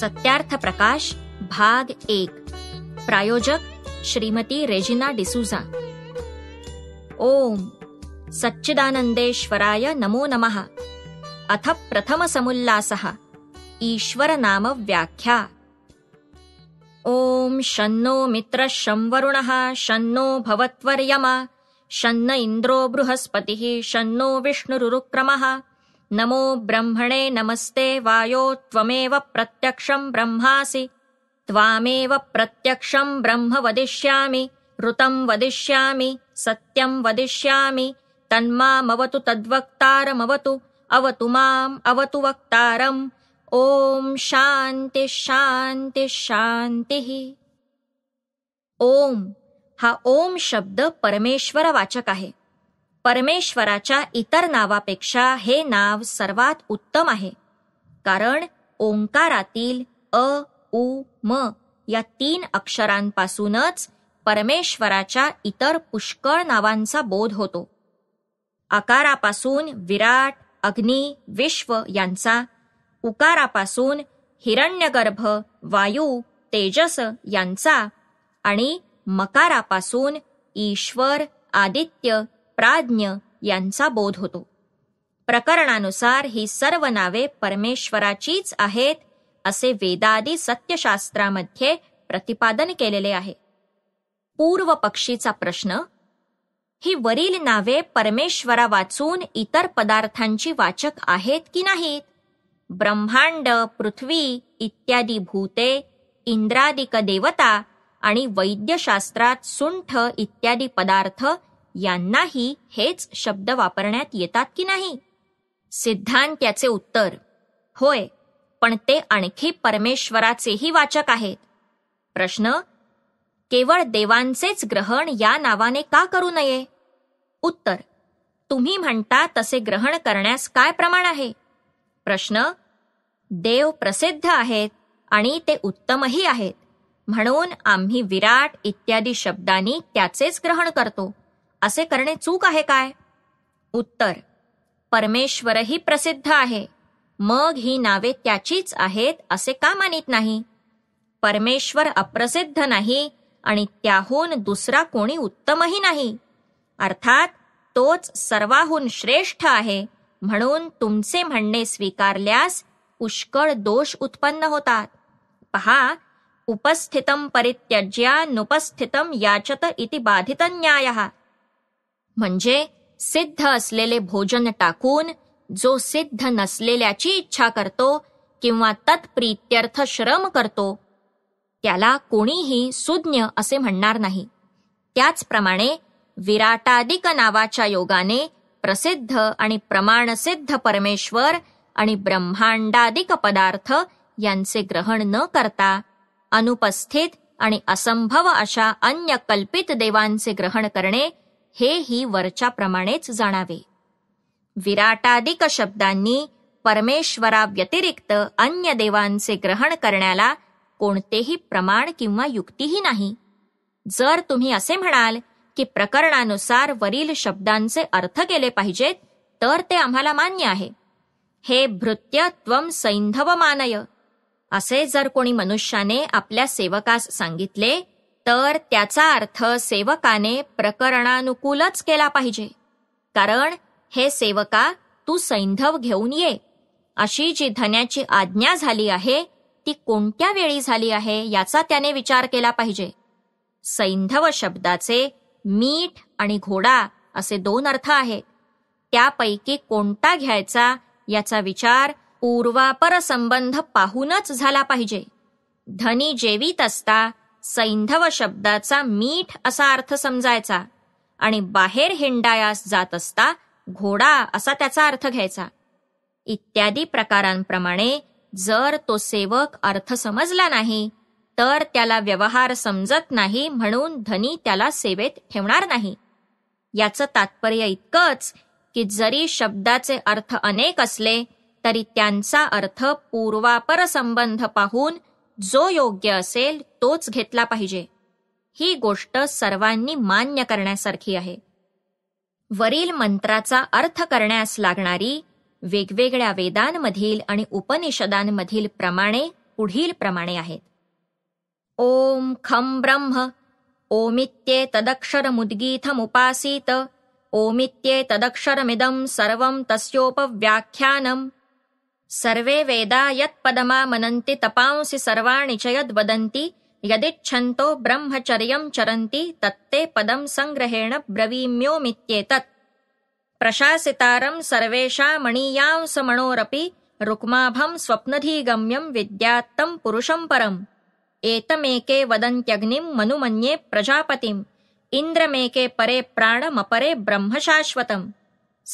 सत्यार्थ प्रकाश भाग एक प्रायोजक श्रीमती रेजिना डिसूजा ओम सच्चिदानंदेश्वराय नमो नमः अथ प्रथम समुल्लासः ईश्वर नाम व्याख्या ओम शन्नो मित्र शन्नो भवत्वर्यमा शन्न इंद्रो बृहस्पतिः शन्नो विष्णुरुक्रमः नमो ब्रह्मणे नमस्ते वायो त्वमेव प्रत्यक्षम् ब्रह्मासि त्वामेव प्रत्यक्षम् ब्रह्म वदिष्यामि ऋतम् वदिष्यामि सत्यम् वदिष्यामि तन्मामवतु तद्वक्तारमवतु अवतु माम् अवतु वक्तारम् ओ शान्तिशान्ति शान्तिः ॐ हा ॐ शब्द परमेश्वरवाचकः परमेश्वराच्या इतर नावापेक्षा हे नाव सर्वात उत्तम आहे कारण ओंकारातील अ उ म या तीन अक्षरांपासूनच परमेश्वराच्या इतर पुष्कळ नावांचा बोध होतो आकारापासून विराट अग्नी विश्व यांचा उकारापासून हिरण्यगर्भ वायू तेजस यांचा आणि मकारापासून ईश्वर आदित्य प्राज्ञ यांचा बोध होतो प्रकरणानुसार ही सर्व नावे परमेश्वराचीच आहेत असे वेदादी सत्यशास्त्रामध्ये प्रतिपादन केलेले आहे पूर्व पक्षीचा प्रश्न ही वरील नावे परमेश्वरा वाचून इतर पदार्थांची वाचक आहेत की नाहीत ब्रह्मांड पृथ्वी इत्यादी भूते इंद्रादिक देवता आणि वैद्यशास्त्रात सुंठ इत्यादी पदार्थ यांनाही हेच शब्द वापरण्यात येतात की नाही सिद्धांत याचे उत्तर होय पण ते आणखी परमेश्वराचेही वाचक आहेत प्रश्न केवळ देवांचेच ग्रहण या नावाने का करू नये उत्तर तुम्ही म्हणता तसे ग्रहण करण्यास काय प्रमाण आहे प्रश्न देव प्रसिद्ध आहेत आणि ते उत्तमही आहेत म्हणून आम्ही विराट इत्यादी शब्दांनी त्याचेच ग्रहण करतो असे करणे चूक आहे काय उत्तर परमेश्वरही प्रसिद्ध आहे मग ही नावे त्याचीच आहेत असे का मानित नाही परमेश्वर अप्रसिद्ध नाही आणि त्याहून दुसरा कोणी उत्तमही नाही अर्थात तोच सर्वाहून श्रेष्ठ आहे म्हणून तुमचे म्हणणे स्वीकारल्यास पुष्कळ दोष उत्पन्न होतात पहा उपस्थितम परित्यज्या नुपस्थितम याचत इति बाधित न्याय म्हणजे सिद्ध असलेले भोजन टाकून जो सिद्ध नसलेल्याची इच्छा करतो किंवा तत्प्रित्यर्थ श्रम करतो त्याला कोणीही सुज्ञ असे म्हणणार नाही त्याचप्रमाणे विराटादिक नावाच्या योगाने प्रसिद्ध आणि प्रमाणसिद्ध परमेश्वर आणि ब्रह्मांडादिक पदार्थ यांचे ग्रहण न करता अनुपस्थित आणि असंभव अशा अन्य कल्पित देवांचे ग्रहण करणे हे हेही वरच्याप्रमाणेच जाणावे विराटादिक शब्दांनी परमेश्वराव्यतिरिक्त अन्य देवांचे ग्रहण करण्याला कोणतेही प्रमाण किंवा युक्तीही नाही जर तुम्ही असे म्हणाल की प्रकरणानुसार वरील शब्दांचे अर्थ केले पाहिजेत तर ते आम्हाला मान्य आहे हे भृत्य त्वम सैंधव मानय असे जर कोणी मनुष्याने आपल्या सेवकास सांगितले तर त्याचा अर्थ सेवकाने प्रकरणानुकूलच केला पाहिजे कारण हे सेवका तू सैंधव घेऊन ये अशी जी धन्याची आज्ञा झाली आहे ती कोणत्या वेळी झाली आहे याचा त्याने विचार केला पाहिजे सैंधव शब्दाचे मीठ आणि घोडा असे दोन अर्थ आहेत त्यापैकी कोणता घ्यायचा याचा विचार पूर्वापर संबंध पाहूनच झाला पाहिजे धनी जेवीत असता सैंधव शब्दाचा मीठ असा अर्थ समजायचा आणि बाहेर हिंडायास जात असता घोडा असा त्याचा अर्थ घ्यायचा इत्यादी प्रकारांप्रमाणे जर तो सेवक अर्थ समजला नाही तर त्याला व्यवहार समजत नाही म्हणून धनी त्याला सेवेत ठेवणार नाही याचं तात्पर्य इतकंच की जरी शब्दाचे अर्थ अनेक असले तरी त्यांचा अर्थ पूर्वापर संबंध पाहून जो योग्य असेल तोच घेतला पाहिजे ही गोष्ट सर्वांनी मान्य करण्यासारखी आहे वरील मंत्राचा अर्थ करण्यास लागणारी वेगवेगळ्या वेदांमधील आणि उपनिषदांमधील प्रमाणे पुढील प्रमाणे आहेत ओम खम ब्रह्म ओमित्ये तदक्षरमुद्गीथमुपासीत ओमित्ये तदक्षरमिदं सर्वं तस्योपव्याख्यानम सर्वे वेदा पदमा मनन्ति तपांसि सर्वाणि च यद्वदन्ति यदिच्छन्तो ब्रह्मचर्यम् चरन्ति तत्ते पदम् सङ्ग्रहेण ब्रवीम्योमित्येतत् प्रशासितारम् सर्वेषामणीयांसमणोरपि रुक्माभम् स्वप्नधीगम्यम् विद्यात्तम् पुरुषम् परम् एतमेके वदन्त्यग्निम् मनुमन्ये प्रजापतिम् इन्द्रमेके परे प्राणमपरे ब्रह्म शाश्वतम्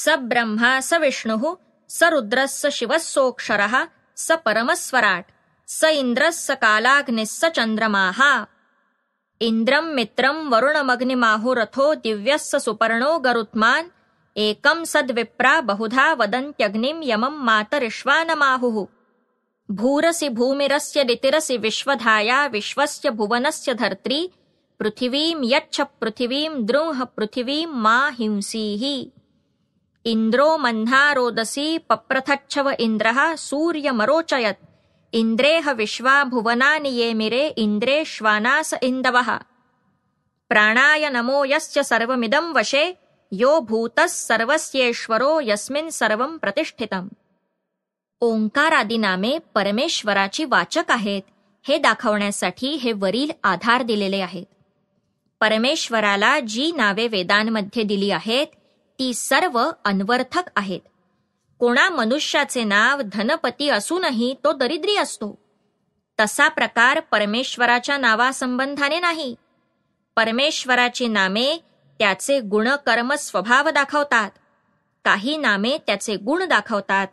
स ब्रह्मा स विष्णुः स रुद्रस्स शिवस्सोऽक्षरः स परमस्वराट् स इन्द्रस्स कालाग्निः चन्द्रमाः इन्द्रं मित्रं वरुणमग्निमाहुरथो दिव्यस्स सुपर्णो गरुत्मान् एकं सद्विप्रा बहुधा वदन्त्यग्निं यमं मातरिश्वानमाहुः भूरसि भूमिरस्य दितिरसि विश्वधाया विश्वस्य भुवनस्य धर्त्री पृथिवीं यच्छ पृथिवीं द्रुंह पृथिवीं मा हिंसीः इन्द्रो रोदसी पप्रथच्छव इन्द्रः सूर्यमरोचयत् इन्द्रेह विश्वा भेश्वानास इन्दवः प्राणाय नमो यस्य सर्वमिदं वश सर्वस्येश्वरो यस्मिन् सर्वं प्रतिष्ठितम् ओङ्कारादिनामे परमेश्वराची वाचक आहेत हे हे दाखवण्यासाठी वरील आधार दिलेले परमेश्वराला जी नावे वेदांमध्ये मध्ये आहेत ती सर्व अन्वर्थक आहेत कोणा मनुष्याचे नाव धनपती असूनही तो दरिद्री असतो तसा प्रकार परमेश्वराच्या नावासंबंधाने नाही परमेश्वराची नामे त्याचे गुणकर्म स्वभाव दाखवतात काही नामे त्याचे गुण दाखवतात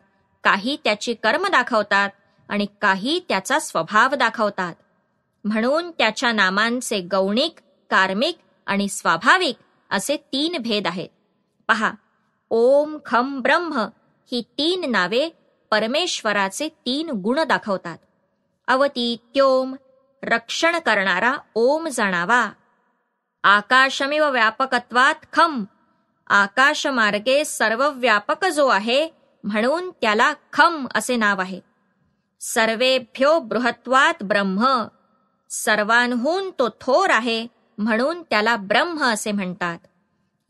काही त्याची कर्म दाखवतात आणि काही त्याचा स्वभाव दाखवतात म्हणून त्याच्या नामांचे गौणिक कार्मिक आणि स्वाभाविक असे तीन भेद आहेत पहा ओम खम ब्रह्म ही तीन नावे परमेश्वराचे तीन गुण दाखवतात अवतीत्योम रक्षण करणारा ओम जाणावा आकाशमिव व्यापकत्वात खम आकाशमार्गे व्यापक जो आहे म्हणून त्याला खम असे नाव आहे सर्वेभ्यो बृहत्वात ब्रह्म सर्वांहून तो थोर आहे म्हणून त्याला ब्रह्म असे म्हणतात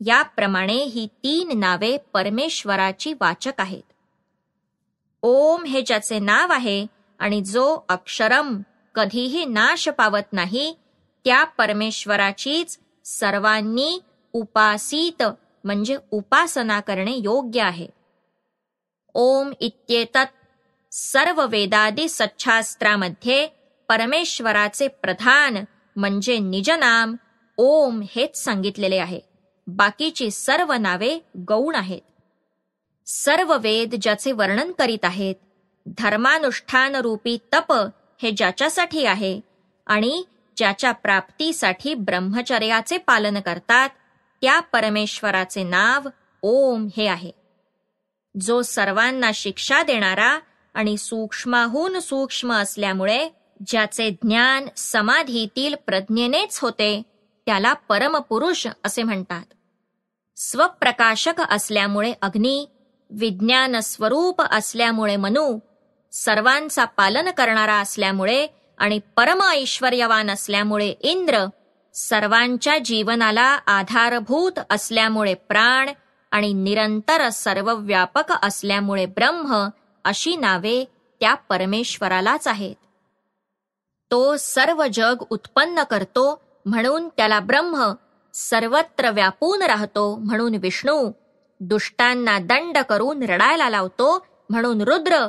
याप्रमाणे ही तीन नावे परमेश्वराची वाचक आहेत ओम हे ज्याचे नाव आहे आणि जो अक्षरम कधीही नाश पावत नाही त्या परमेश्वराचीच सर्वांनी उपासित म्हणजे उपासना करणे योग्य आहे ओम इत्येतत सर्व वेदादी सच्छास्त्रामध्ये परमेश्वराचे प्रधान म्हणजे निजनाम ओम हेच सांगितलेले आहे बाकीची सर्व नावे गौण आहेत सर्व वेद ज्याचे वर्णन करीत आहेत धर्मानुष्ठान रूपी तप हे ज्याच्यासाठी आहे आणि ज्याच्या प्राप्तीसाठी ब्रह्मचर्याचे पालन करतात त्या परमेश्वराचे नाव ओम हे आहे जो सर्वांना शिक्षा देणारा आणि सूक्ष्माहून सूक्ष्म असल्यामुळे ज्याचे ज्ञान समाधीतील प्रज्ञेनेच होते त्याला परमपुरुष असे म्हणतात स्वप्रकाशक असल्यामुळे अग्नी विज्ञान स्वरूप असल्यामुळे मनू सर्वांचा पालन करणारा असल्यामुळे आणि परम ऐश्वर्यवान असल्यामुळे इंद्र सर्वांच्या जीवनाला आधारभूत असल्यामुळे प्राण आणि निरंतर सर्वव्यापक असल्यामुळे ब्रह्म अशी नावे त्या परमेश्वरालाच आहेत तो सर्व जग उत्पन्न करतो म्हणून त्याला ब्रह्म सर्वत्र व्यापून राहतो म्हणून विष्णू दुष्टांना दंड करून रडायला लावतो म्हणून रुद्र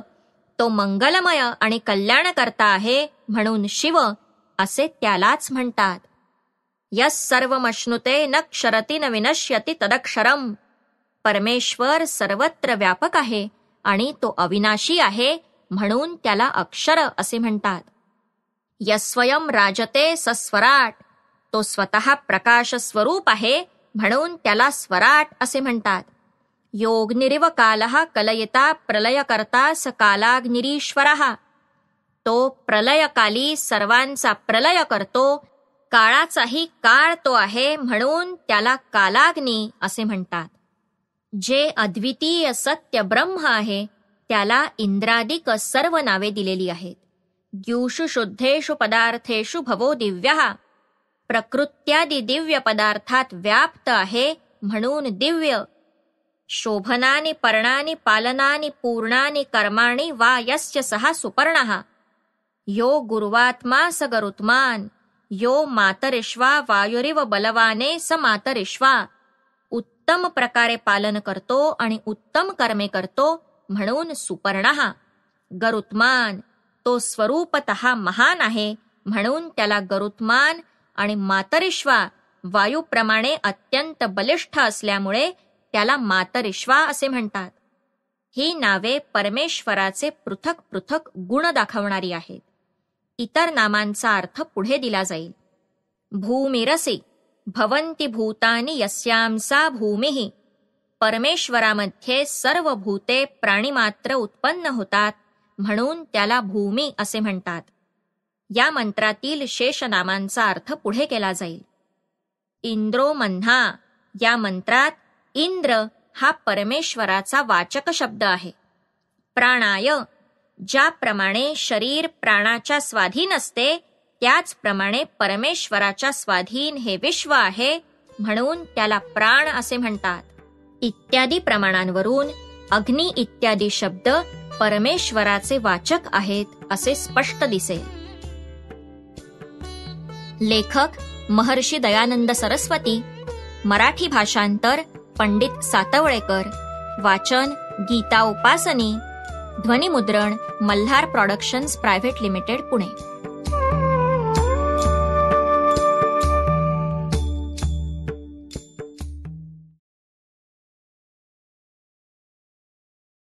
तो मंगलमय आणि कल्याणकर्ता आहे म्हणून शिव असे त्यालाच म्हणतात यस सर्व मश्नुते न क्षरती न विनश्यती तदक्षरम परमेश्वर सर्वत्र व्यापक आहे आणि तो अविनाशी आहे म्हणून त्याला अक्षर असे म्हणतात यस्वयं राजते सस्वराट तो स्वतः प्रकाश स्वरूप आहे म्हणून त्याला स्वराट असे म्हणतात योग काल कलयता प्रलयकर्ता स कालाग्निरीश्वर तो प्रलयकाली सर्वांचा प्रलय करतो काळाचाही काळ तो आहे म्हणून त्याला कालाग्नी असे म्हणतात जे अद्वितीय सत्य ब्रह्म आहे त्याला इंद्रादिक सर्व नावे दिलेली आहेत द्युषु शुद्धेषु पदार्थेषु भवो दिव्या प्रकृत्यादी दिव्य पदार्थात व्याप्त आहे म्हणून दिव्य शोभनाने पर्णाने पालनानी पूर्णाने कर्माणी वा यस्य सहा सुपर्ण यो गुरुवात्मा स गरुत्मान यो मातरिश्वा वायुरिव बलवाने स मातरिश्वा उत्तम प्रकारे पालन करतो आणि उत्तम कर्मे करतो म्हणून सुपर्ण गरुत्मान तो स्वरूपत महान आहे म्हणून त्याला गरुत्मान आणि मातरिश्वा वायूप्रमाणे अत्यंत बलिष्ठ असल्यामुळे त्याला मातरिश्वा असे म्हणतात ही नावे परमेश्वराचे पृथक पृथक गुण दाखवणारी आहेत इतर नामांचा अर्थ पुढे दिला जाईल भूमिरसी भवंती भूतानी यस्यांसा भूमिही परमेश्वरामध्ये सर्व भूते प्राणीमात्र उत्पन्न होतात म्हणून त्याला भूमी असे म्हणतात या मंत्रातील शेषनामांचा अर्थ पुढे केला जाईल इंद्रो मन्हा या मंत्रात इंद्र हा परमेश्वराचा वाचक शब्द आहे प्राणाय ज्याप्रमाणे शरीर प्राणाच्या स्वाधीन असते त्याचप्रमाणे परमेश्वराच्या स्वाधीन हे विश्व आहे म्हणून त्याला प्राण असे म्हणतात इत्यादी प्रमाणांवरून अग्नी इत्यादी शब्द परमेश्वराचे वाचक आहेत असे स्पष्ट दिसेल लेखक महर्षी दयानंद सरस्वती मराठी भाषांतर पंडित सातवळेकर वाचन गीता उपासनी ध्वनिमुद्रण Malhar productions private limited Pune